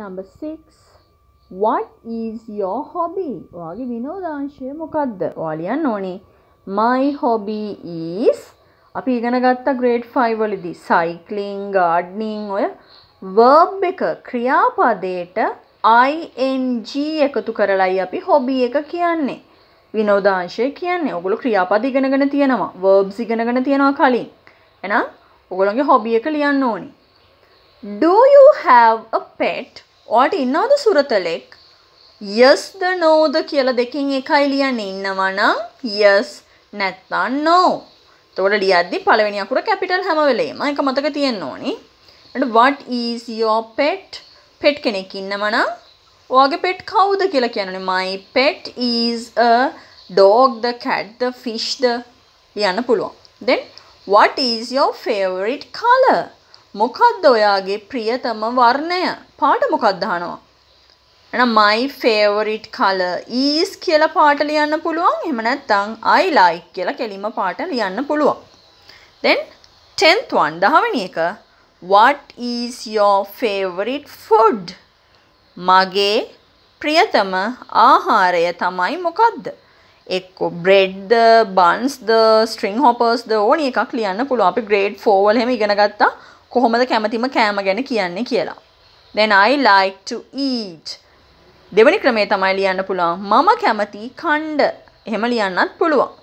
Number 6 What is your hobby? ඔයාගේ විනෝදාංශය මොකක්ද? ඔයා ලියන්න ඕනේ My hobby is අපි ඉගෙන ගත්ත grade 5 වලදී cycling, gardening ඔය verb එක ක්‍රියාපදයට ing එකතු කරලයි අපි hobby එක කියන්නේ. විනෝදාංශය කියන්නේ. ඔගොල්ලෝ ක්‍රියාපද ඉගෙනගෙන තියෙනවා. verbs ඉගෙනගෙන තියෙනවා කලින්. එහෙනම් ඔගොල්ලන්ගේ hobby එක ලියන්න ඕනේ. Do you have a pet? ඔයාට ඉන්නවද සුරතලෙක්? Yes ද no ද කියලා දෙකෙන් එකයි ලියන්න ඉන්නවා නම් yes නැත්නම් no. එතකොට ලියද්දි පළවෙනි අකුර කැපිටල් හැම වෙලේම ඒක මතක තියෙන්න ඕනේ. ඊට what is your pet? pet කෙනෙක් ඉන්නවා නම් ඔයාගේ pet කවුද කියලා කියන්නේ my pet is a dog the cat the fish the ලියන්න පුළුවන්. then what is your favorite color? මොකක්ද ඔයාගේ ප්‍රියතම වර්ණය? පාට මොකක්ද අහනවා. එහෙනම් my favorite color is කියලා පාට ලියන්න පුළුවන්. එහෙම නැත්නම් I like කියලා කෙලිම පාට ලියන්න පුළුවන්. Then 10th one 10 වෙනි එක what is your favorite food? මගේ ප්‍රියතම ආහාරය තමයි මොකක්ද? එක්කෝ බ්‍රෙඩ්ද, බන්ස්ද, ස්ට්‍රින්ග් හොපර්ස්ද ඕනි එකක් ලියන්න පුළුවන්. අපි grade 4 වල එහෙම ඉගෙන ගත්තා. කොහොමද කැමතිම කෑම ගැන කියන්නේ කියලා. Then I like to eat. දෙවනි ක්‍රමේ තමයි ලියන්න පුළුවන්. මම කැමති කණ්ඩ. එහෙම ලියන්නත් පුළුවන්.